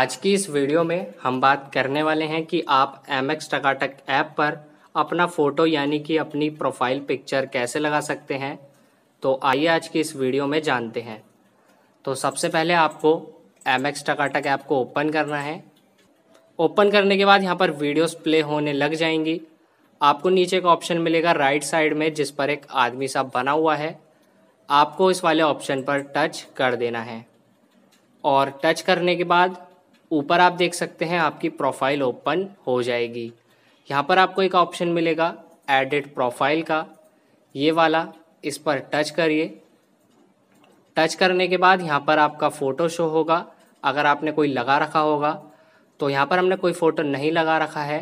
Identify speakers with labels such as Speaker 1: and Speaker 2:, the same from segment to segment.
Speaker 1: आज की इस वीडियो में हम बात करने वाले हैं कि आप एम एक्स टकाटक ऐप पर अपना फ़ोटो यानी कि अपनी प्रोफाइल पिक्चर कैसे लगा सकते हैं तो आइए आज की इस वीडियो में जानते हैं तो सबसे पहले आपको एम एक्स टकाटक ऐप को ओपन करना है ओपन करने के बाद यहाँ पर वीडियोस प्ले होने लग जाएंगी आपको नीचे का ऑप्शन मिलेगा राइट साइड में जिस पर एक आदमी सा बना हुआ है आपको इस वाले ऑप्शन पर टच कर देना है और टच करने के बाद ऊपर आप देख सकते हैं आपकी प्रोफाइल ओपन हो जाएगी यहाँ पर आपको एक ऑप्शन मिलेगा एडिट प्रोफाइल का ये वाला इस पर टच करिए टच करने के बाद यहाँ पर आपका फ़ोटो शो होगा अगर आपने कोई लगा रखा होगा तो यहाँ पर हमने कोई फ़ोटो नहीं लगा रखा है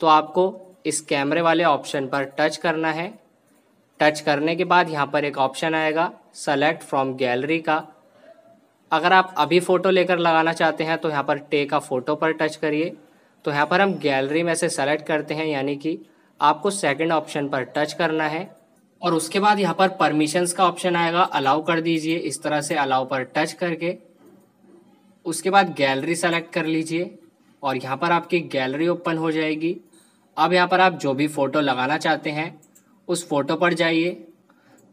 Speaker 1: तो आपको इस कैमरे वाले ऑप्शन पर टच करना है टच करने के बाद यहाँ पर एक ऑप्शन आएगा सेलेक्ट फ्रॉम गैलरी का अगर आप अभी फ़ोटो लेकर लगाना चाहते हैं तो यहाँ पर टेक का फ़ोटो पर टच करिए तो यहाँ पर हम गैलरी में से सेलेक्ट करते हैं यानी कि आपको सेकंड ऑप्शन पर टच करना है और उसके बाद यहाँ पर परमिशंस का ऑप्शन आएगा अलाउ कर दीजिए इस तरह से अलाउ पर टच करके उसके बाद गैलरी सेलेक्ट कर लीजिए और यहाँ पर आपकी गैलरी ओपन हो जाएगी अब यहाँ पर आप जो भी फ़ोटो लगाना चाहते हैं उस फ़ोटो पर जाइए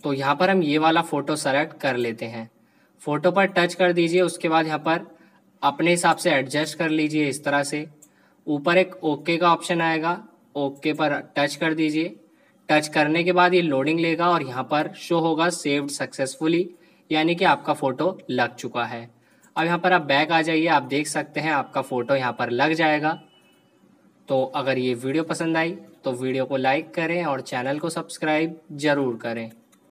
Speaker 1: तो यहाँ पर हम ये वाला फ़ोटो सेलेक्ट कर लेते हैं फोटो पर टच कर दीजिए उसके बाद यहाँ पर अपने हिसाब से एडजस्ट कर लीजिए इस तरह से ऊपर एक ओके का ऑप्शन आएगा ओके पर टच कर दीजिए टच करने के बाद ये लोडिंग लेगा और यहाँ पर शो होगा सेव्ड सक्सेसफुली यानी कि आपका फ़ोटो लग चुका है अब यहाँ पर आप बैक आ जाइए आप देख सकते हैं आपका फ़ोटो यहाँ पर लग जाएगा तो अगर ये वीडियो पसंद आई तो वीडियो को लाइक करें और चैनल को सब्सक्राइब ज़रूर करें